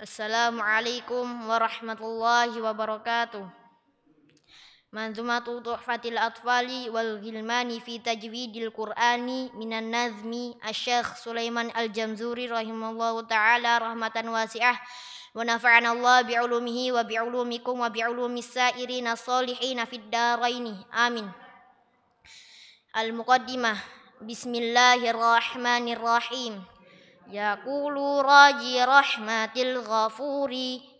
Assalamualaikum warahmatullahi wabarakatuh. Manzumatu Tuhfatil Atfali wal Gilmani fi Tajwidil Qur'ani minan Nazmi asy Sulaiman Al-Jamzuri rahimallahu taala rahmatan wasi'ah wa nafa'ana Allah bi'ulumihi wa bi'ulumikum wa bi'ulumis sa'irin as-salihin fid dharain. Amin. Al-Muqaddimah Bismillahirrahmanirrahim. يقول راجي رحمة الغفور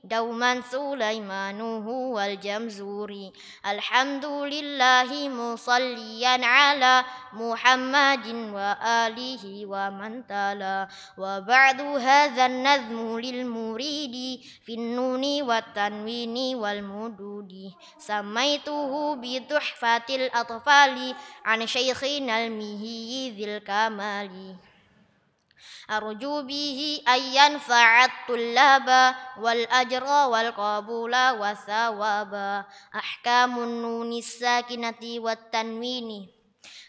دوما سليمان هو الجمزور الحمد لله مصليا على محمد وآله ومن تلا وبعد هذا النظم للمريد في النون والتنوين والمدود سميته بتحفة الأطفال عن شيخنا المهي ذي الكمال أرجو به أن ينفع الطلاب والأجر والقبول والثواب أحكام النون الساكنة والتنوين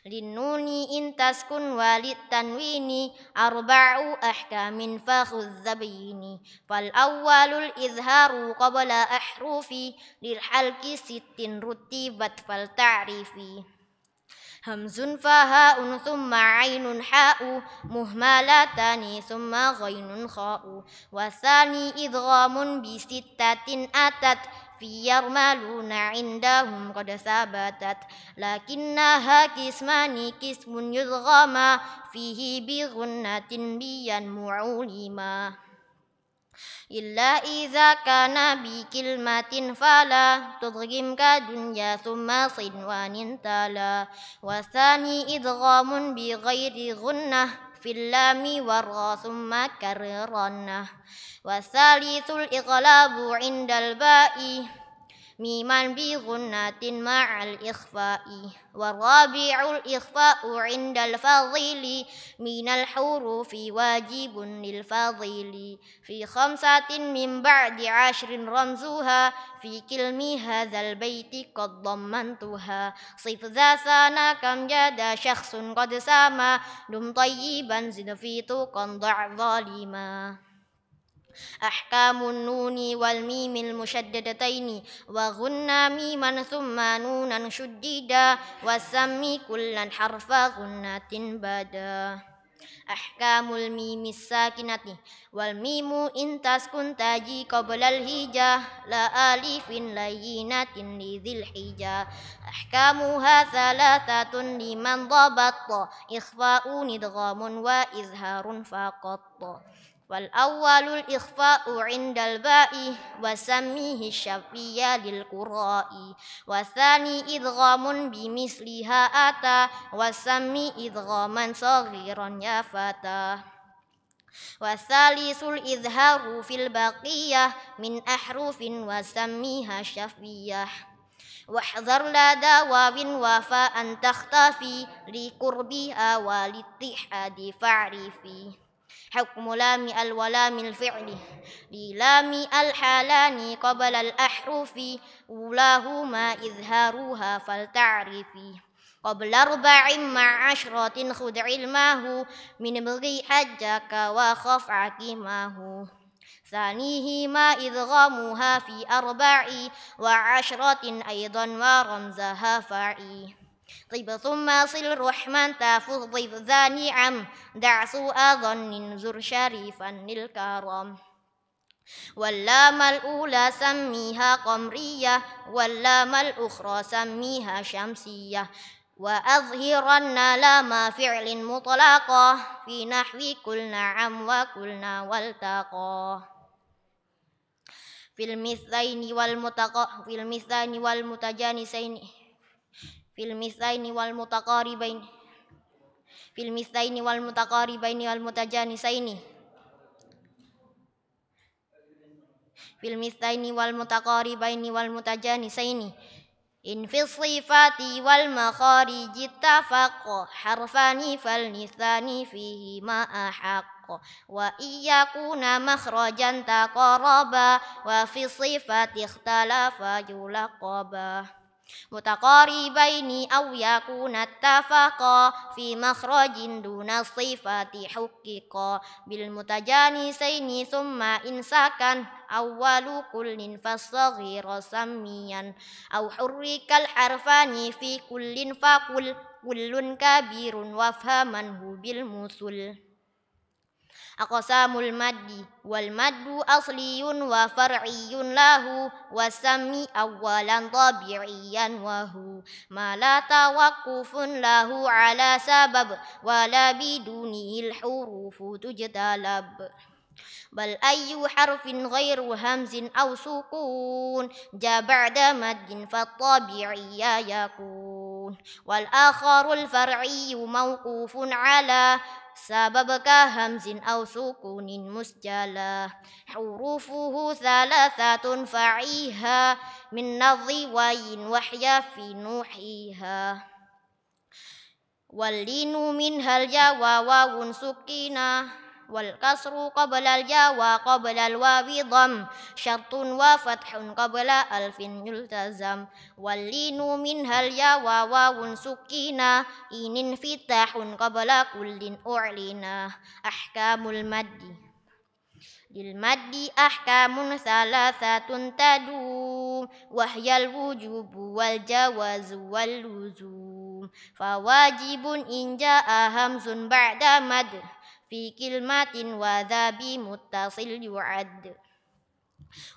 للنون إن تسكن وللتنوين أربع أحكام فخذ بيني فالأول الإظهار قبل أحروفي للحلق ست رتبت فالتعريفي همز فهاء ثم عين حاء مهملتان ثم غين خاء والثاني إضغام بستة أتت في يرملون عندهم قد ثبتت لكنها كسمان كسم يضغم فيه بغنة بيا معولما إلا إذا كان بكلمة فلا تضغم كدنيا ثم صنوان تالا والثاني إدغام بغير غنه في اللام والراء ثم كررنه والثالث الإغلاب عند الباء ميما بغنة مع الإخفاء والرابع الإخفاء عند الفضيل من الحروف واجب للفضيل في خمسة من بعد عشر رمزها في كلم هذا البيت قد ضمنتها صف ذا سنة كم جاد شخص قد سامى دم طيبا زد في طوقا ضع ظالما أحكام النون والميم المشددتين وغنى ميما ثم نونا شديدا وسمي كلا حرف غنة بدا أحكام الميم الساكنة والميم إن تسكن تجي قبل الهجا لا ألف لينة لذي الحجة أحكامها ثلاثة لمن ضبط إخفاء ندغام وإزهار فقط والأول الإخفاء عند الباء وسميه الشفية للقراء والثاني إدغام بمثلها أتى وسمي إدغاما صغيرا يا فتى والثالث الإظهار في البقية من أحرف وسميها شفية واحذر لدى واو وفاء تختفي لقربها ولاتحاد فاعرفي حكم لام من الفعل للام الحالان قبل الأحرف أولاهما إظهارها فلتعرفي قبل أربع مع عشرة خد علمه من بغي حجك وخف عكمه ثانيهما إدغامها في أربع وعشرة أيضا ورمزها فعي طيب ثم صل رحمن تفوز ضيف ذا نعم دع سوء ظن زر شريفا للكرم واللام الأولى سميها قمرية واللام الأخرى سميها شمسية وأظهرن لام فعل مطلقة في نحو كل نعم وكلنا والتقى في المثلين والمتق في المثلين والمتجانسين fil misaini wal mutaqaribain fil misaini wal mutaqaribain wal mutajanisaini fil misaini wal mutaqaribain wal mutajanisaini in fil sifati wal makharij tafaqqa harfani fal nisani fihi ma ahaq wa kuna makhrajan taqaraba wa fi sifati ikhtalafa yulaqaba متقاربين أو يكون اتفقا في مخرج دون الصفات حققا بالمتجانسين ثم إن سكن أول كل فالصغير سميا أو حرك الحرفان في كل فقل كل كبير وافهمنه بالمثل أقسام المد والمد أصلي وفرعي له والسم أولا طبيعيا وهو ما لا توقف له على سبب ولا بدونه الحروف تجتلب بل أي حرف غير همز أو سكون جاء بعد مد فالطبيعي يكون والآخر الفرعي موقوف على سببك همز أو سكون مسجلة حروفه ثلاثة فعيها من نظ وحيا في نوحيها واللين منها اليا وواو سكينه والكسر قبل الجاء وقبل الواو ضم شرط وفتح قبل ألف يلتزم واللين منها الجا وواو سكينة إن انفتاح قبل كل أعلنا أحكام المد للمد أحكام ثلاثة تدوم وهي الوجوب والجواز واللزوم فواجب إن جاء همز بعد مد في كلمة وذا بمتصل يعد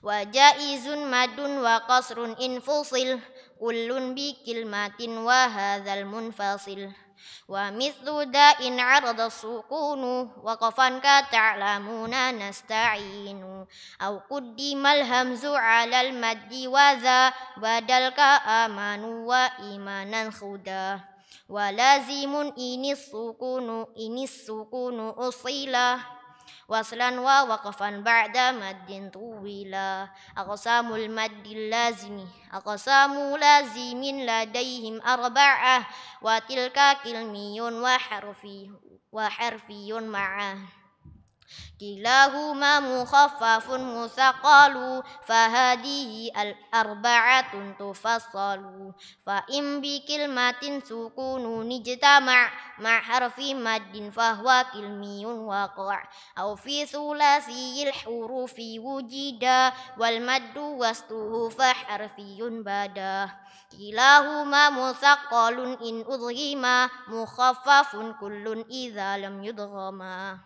وجائز مد وقصر انفصل كل بكلمة وهذا المنفصل ومثل داء عرض السكون وقفا كتعلمون نستعين أو قدم الهمز على المد وذا بدل كآمن وإيمانا خدا ولازم إن السكون إن السكون أصيلا وصلا ووقفا بعد مد طويلا أقسام المد اللازم أقسام لازم لديهم أربعة وتلك كلمي وحرفي وحرفي معه كلاهما مخفف مثقل فهذه الأربعة تفصل فإن بكلمة سكون اجتمع مع حرف مد فهو كلمي وقع أو في ثلاثي الحروف وجدا والمد وسطه فحرفي بدا كلاهما مثقل إن أضغما مخفف كل إذا لم يضغما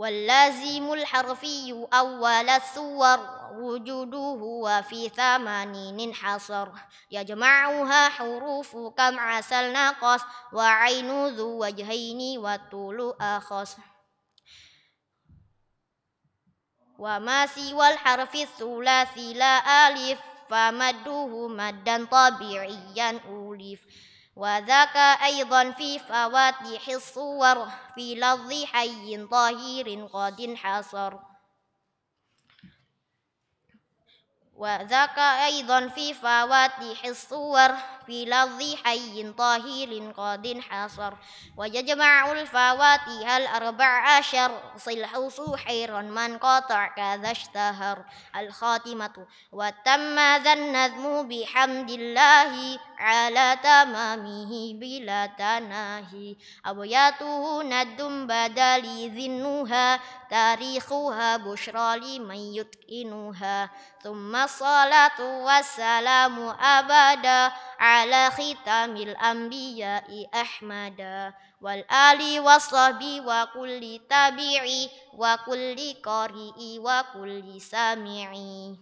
واللازم الحرفي أول الصور وجوده وفي ثمانين حصر يجمعها حروف كم عسل ناقص وعين ذو وجهين والطول أخص وما سوى الحرف الثلاثي لا ألف فمده مدا طبيعيا أولف وذاك أيضا في فواتح الصور في لظ حي طاهر قد حصر وذاك أيضا في فواتح الصور في لفظ حي طاهر قاد حاصر ويجمع الفواتيها الأربع عشر صلح سحيرا من قطع كذا اشتهر الخاتمة وتم ذا النذم بحمد الله على تمامه بلا تناهي أبياته ند بدل ذنها تاريخها بشرى لمن يتقنها ثم الصلاة والسلام أبدا على ختام الأنبياء أحمد والآل والصحب وكل تابعي وكل قارئ وكل سامعي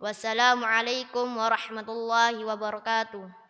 والسلام عليكم ورحمة الله وبركاته